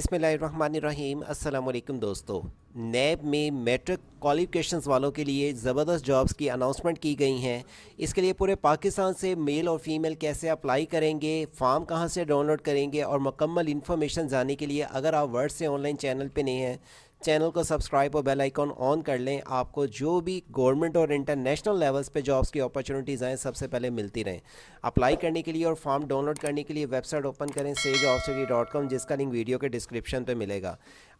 बसमीम अल्लाम दोस्तों नैब में मेट्रिक क्वालिफिकेशन वालों के लिए ज़बरदस्त जॉब्स की अनाउंसमेंट की गई हैं इसके लिए पूरे पाकिस्तान से मेल और फीमेल कैसे अप्लाई करेंगे फॉर्म कहाँ से डाउनलोड करेंगे और मुकम्मल इन्फॉर्मेशन जानने के लिए अगर आप वर्ड से ऑनलाइन चैनल पर नहीं हैं चैनल को सब्सक्राइब और बेल आइकॉन ऑन कर लें आपको जो भी गवर्नमेंट और इंटरनेशनल लेवल्स पे जॉब्स की अपॉर्चुनिटीज़ आएँ सबसे पहले मिलती रहें अप्लाई करने के लिए और फॉर्म डाउनलोड करने के लिए वेबसाइट ओपन करें सेज डॉट कॉम जिसका लिंक वीडियो के डिस्क्रिप्शन पर मिलेगा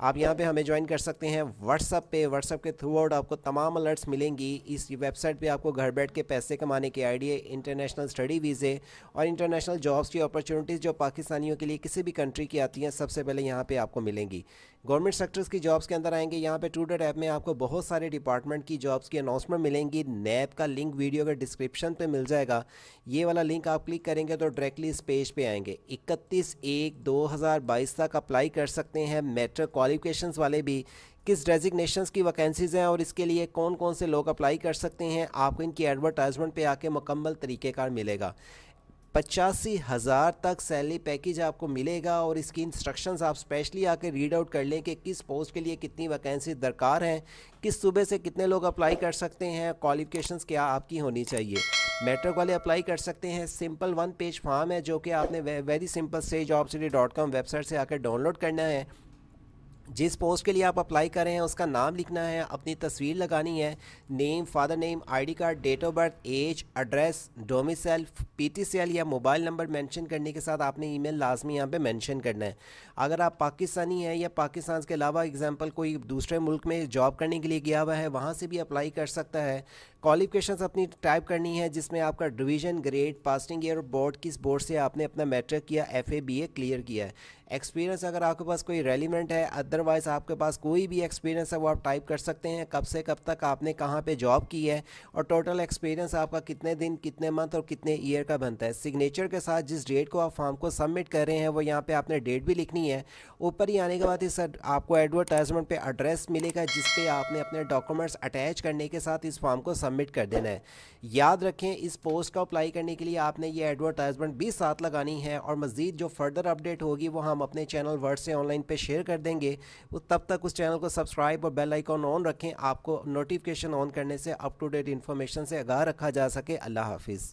आप यहाँ पर हमें ज्वाइन कर सकते हैं व्हाट्सअप पे व्हाट्सअप के थ्रू आउट आपको तमाम अलर्ट्स मिलेंगी इस वेबसाइट पर आपको घर बैठ के पैसे कमाने के आइडिए इंटरनेशनल स्टडी वीज़े और इंटरनेशनल जॉब्स की अपॉर्चुनिटीज़ जो पाकिस्तानियों के लिए किसी भी कंट्री की आती हैं सबसे पहले यहाँ पर आपको मिलेंगी गवर्नमेंट सेक्टर्स की जॉब्स के अंदर आएंगे यहाँ पे टू ऐप में आपको बहुत सारे डिपार्टमेंट की जॉब्स की अनाउंसमेंट मिलेंगी नैप का लिंक वीडियो के डिस्क्रिप्शन पे मिल जाएगा ये वाला लिंक आप क्लिक करेंगे तो डायरेक्टली इस पेज पे आएंगे 31 एक 2022 तक अप्लाई कर सकते हैं मेट्रिक क्वालिफिकेशन वाले भी किस डेजिग्नेशंस की वैकेंसीज़ हैं और इसके लिए कौन कौन से लोग अप्लाई कर सकते हैं आपको इनकी एडवर्टाइजमेंट पे आके मुकम्मल तरीक़ेकार मिलेगा पचासी हज़ार तक सैलरी पैकेज आपको मिलेगा और इसकी इंस्ट्रक्शंस आप स्पेशली आकर रीड आउट कर लें कि किस पोस्ट के लिए कितनी वैकेंसी दरकार हैं किस सुबह से कितने लोग अप्लाई कर सकते हैं क्वालिफिकेशंस क्या आपकी होनी चाहिए मेट्रिक वाले अप्लाई कर सकते हैं सिंपल वन पेज फॉर्म है जो कि आपने वेरी सिंपल से job city dot com website से आकर डाउनलोड करना है जिस पोस्ट के लिए आप अप्लाई कर रहे हैं उसका नाम लिखना है अपनी तस्वीर लगानी है name father name ID card date of birth age address domicile PTCL या मोबाइल नंबर मेंशन करने के साथ आपने ईमेल लाजमी यहाँ पे मेंशन करना है अगर आप पाकिस्तानी हैं या पाकिस्तान के अलावा एग्जांपल कोई दूसरे मुल्क में जॉब करने के लिए गया हुआ है वहाँ से भी अप्लाई कर सकता है क्वालिफिकेशन अपनी टाइप करनी है जिसमें आपका division grade passing year board किस बोर्ड से आपने अपना मैट्रिक या एफ ए क्लियर किया है एक्सपीरियंस अगर आपके पास कोई रेलिमेंट है अदरवाइज़ आपके पास कोई भी एक्सपीरियंस है वो आप टाइप कर सकते हैं कब से कब तक आपने कहाँ पे जॉब की है और टोटल एक्सपीरियंस आपका कितने दिन कितने मंथ और कितने ईयर का बनता है सिग्नेचर के साथ जिस डेट को आप फॉर्म को सबमिट कर रहे हैं वो यहाँ पर आपने डेट भी लिखनी है ऊपर ही आने के बाद इस आपको एडवर्टाइजमेंट पर एड्रेस मिलेगा जिसपे आपने अपने डॉक्यूमेंट्स अटैच करने के साथ इस फॉर्म को सबमिट कर देना है याद रखें इस पोस्ट का अप्लाई करने के लिए आपने ये एडवर्टाइजमेंट भी साथ लगानी है और मज़ीद जो फर्दर अपडेट होगी वो हम अपने चैनल वर्ड से ऑनलाइन पे शेयर कर देंगे वो तब तक उस चैनल को सब्सक्राइब और बेल आइकॉन ऑन रखें आपको नोटिफिकेशन ऑन करने से अप टू डेट इन्फॉर्मेशन से आगाह रखा जा सके अल्लाह हाफिज़